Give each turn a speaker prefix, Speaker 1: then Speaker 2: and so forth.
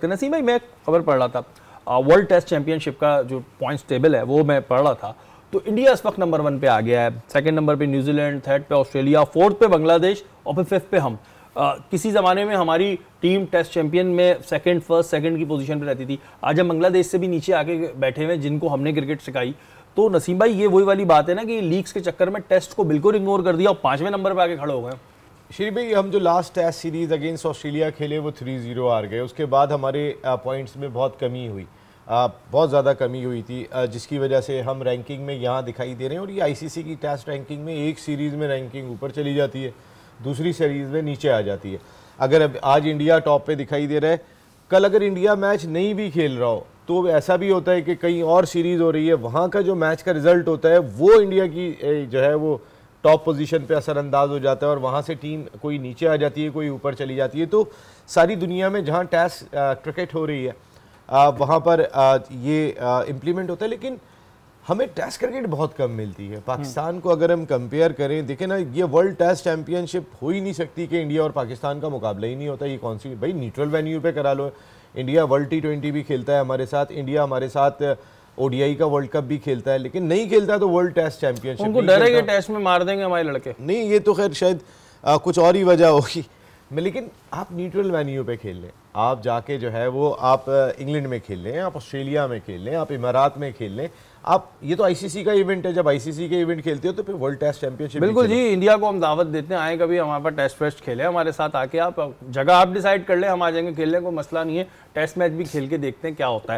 Speaker 1: तो नसीम भाई मैं खबर पढ़ रहा था वर्ल्ड टेस्ट चैंपियनशिप का जो पॉइंट्स टेबल है वो मैं पढ़ रहा था तो इंडिया इस वक्त नंबर वन पे आ गया है सेकंड नंबर पे न्यूजीलैंड थर्ड पे ऑस्ट्रेलिया फोर्थ पे बांग्लादेश और फिर फिफ्थ पे हम आ, किसी ज़माने में हमारी टीम टेस्ट चैंपियन में सेकंड फर्स्ट सेकंड की पोजीशन पे रहती थी आज हम बांग्लादेश से भी नीचे आके बैठे हुए जिनको हमने क्रिकेट सिखाई
Speaker 2: तो नसीम भाई ये वही वाली बात है ना कि लीग्स के चक्कर में टेस्ट को बिल्कुल इग्नोर कर दिया और पाँचवें नंबर पर आके खड़े हो गए श्री भाई हम जो last test series against Australia खेले वो थ्री ज़ीरो हार गए उसके बाद हमारे पॉइंट्स में बहुत कमी हुई बहुत ज़्यादा कमी हुई थी जिसकी वजह से हम रैंकिंग में यहाँ दिखाई दे रहे हैं और ये आईसीसी की टेस्ट रैंकिंग में एक सीरीज़ में रैंकिंग ऊपर चली जाती है दूसरी सीरीज़ में नीचे आ जाती है अगर अब आज इंडिया टॉप पर दिखाई दे रहा है कल अगर इंडिया मैच नहीं भी खेल रहा हो तो ऐसा भी होता है कि कहीं और सीरीज़ हो रही है वहाँ का जो मैच का रिज़ल्ट होता है वो इंडिया की जो है वो टॉप पोजीशन पे असरअंदाज हो जाता है और वहाँ से टीम कोई नीचे आ जाती है कोई ऊपर चली जाती है तो सारी दुनिया में जहाँ टैस क्रिकेट हो रही है वहाँ पर आ, ये इम्प्लीमेंट होता है लेकिन हमें टेस्ट क्रिकेट बहुत कम मिलती है पाकिस्तान को अगर हम कंपेयर करें देखें ना ये वर्ल्ड टेस्ट चैंपियनशिप हो ही नहीं सकती कि इंडिया और पाकिस्तान का मुकाबला ही नहीं होता ये कौन सी भाई न्यूट्रल वेन्यू पे करा लो इंडिया वर्ल्ड टी ट्वेंटी भी खेलता है हमारे साथ इंडिया हमारे साथ ओडीआई का वर्ल्ड कप भी खेलता है लेकिन नहीं खेलता तो वर्ल्ड टेस्ट चैंपियनशिप उनको डरेंगे टेस्ट में मार देंगे हमारे लड़के नहीं ये तो खैर शायद आ, कुछ और ही वजह होगी मैं लेकिन आप न्यूट्रल वेन्यू पे खेल लें आप जाके जो है वो आप इंग्लैंड में खेल लें आप ऑस्ट्रेलिया में खेल लें आप इमारात में खेल लें आप ये तो आईसीसी का इवेंट है जब आईसीसी के इवेंट खेलते हो तो फिर वर्ल्ड टेस्ट चैंपियनशिप बिल्कुल जी इंडिया को हम दावत देते हैं आए
Speaker 1: कभी हमारे पास टेस्ट वेस्ट खेले हमारे साथ आके आप जगह आप डिसाइड कर लें हम आ जाएंगे खेलने को मसला नहीं है टेस्ट मैच भी खेल के देखते हैं क्या होता है